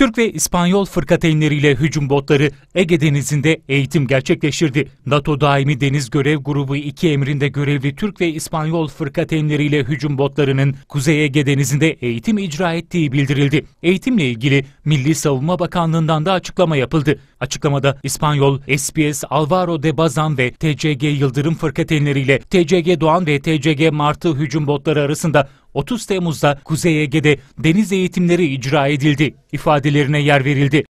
Türk ve İspanyol fırkateynleriyle hücum botları Ege Denizi'nde eğitim gerçekleştirdi. NATO Daimi Deniz Görev Grubu 2 emrinde görevli Türk ve İspanyol fırkateynleriyle hücum botlarının Kuzey Ege Denizi'nde eğitim icra ettiği bildirildi. Eğitimle ilgili Milli Savunma Bakanlığı'ndan da açıklama yapıldı. Açıklamada İspanyol SPS Alvaro de Bazan ve TCG Yıldırım fırkateynleriyle TCG Doğan ve TCG Martı hücum botları arasında 30 Temmuz'da Kuzey Ege'de deniz eğitimleri icra edildi ifadelerine yer verildi.